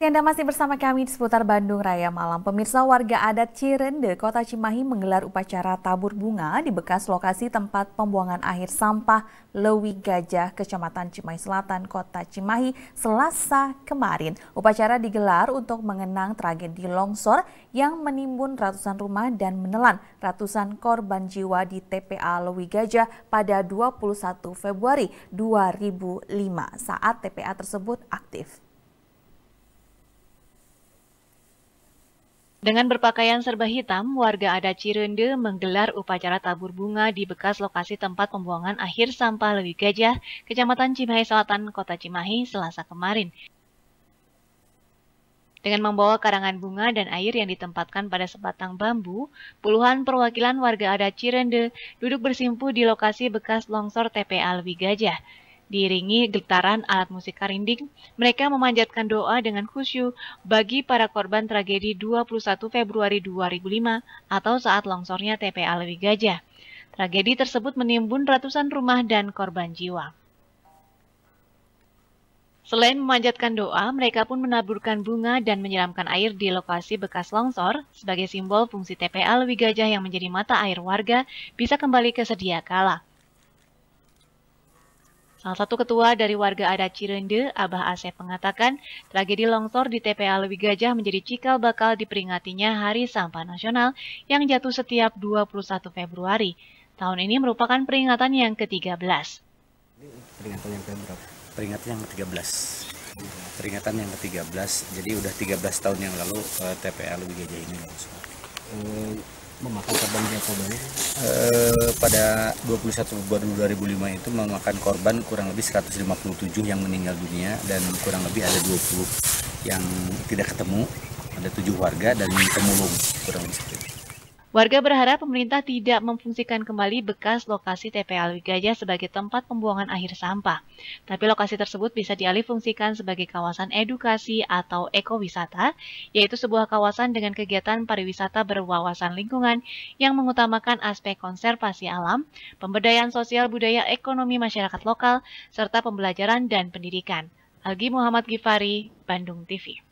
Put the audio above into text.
Anda masih bersama kami di seputar Bandung Raya Malam. Pemirsa warga adat Cirende, Kota Cimahi menggelar upacara tabur bunga di bekas lokasi tempat pembuangan akhir sampah Lewi Gajah, Kecamatan Cimahi Selatan, Kota Cimahi, Selasa kemarin. Upacara digelar untuk mengenang tragedi longsor yang menimbun ratusan rumah dan menelan ratusan korban jiwa di TPA Lewi Gajah pada 21 Februari 2005 saat TPA tersebut aktif. Dengan berpakaian serba hitam, warga adat Cirende menggelar upacara tabur bunga di bekas lokasi tempat pembuangan akhir sampah Lewi Gajah, Kecamatan Cimahi Selatan, Kota Cimahi, Selasa kemarin. Dengan membawa karangan bunga dan air yang ditempatkan pada sebatang bambu, puluhan perwakilan warga adat Cirende duduk bersimpuh di lokasi bekas longsor TPA Lewi Gajah, diiringi getaran alat musik karinding, mereka memanjatkan doa dengan khusyuk bagi para korban tragedi 21 Februari 2005 atau saat longsornya TPA Lewi Gajah. Tragedi tersebut menimbun ratusan rumah dan korban jiwa. Selain memanjatkan doa, mereka pun menaburkan bunga dan menyiramkan air di lokasi bekas longsor sebagai simbol fungsi TPA Lewi Gajah yang menjadi mata air warga bisa kembali ke sedia kala. Salah satu ketua dari warga adat Cirende, Abah Asep mengatakan, tragedi longsor di TPA Lewi Gajah menjadi cikal bakal diperingatinya Hari Sampah Nasional yang jatuh setiap 21 Februari. Tahun ini merupakan peringatan yang ke-13. Peringatan yang ke-13. Peringatan yang ke-13. Peringatan yang ke-13. Jadi udah 13 tahun yang lalu eh, TPA Lewi Gajah ini longsor. Eh, memakan korban? E, eh, pada 21 Februari 2005 itu memakan korban kurang lebih 157 yang meninggal dunia dan kurang lebih ada 20 yang tidak ketemu, ada tujuh warga dan pemulung kurang lebih seperti itu. Warga berharap pemerintah tidak memfungsikan kembali bekas lokasi TPA Gajah sebagai tempat pembuangan akhir sampah. Tapi lokasi tersebut bisa dialihfungsikan sebagai kawasan edukasi atau ekowisata, yaitu sebuah kawasan dengan kegiatan pariwisata berwawasan lingkungan yang mengutamakan aspek konservasi alam, pemberdayaan sosial budaya ekonomi masyarakat lokal, serta pembelajaran dan pendidikan. Algi Muhammad Gifari, Bandung TV.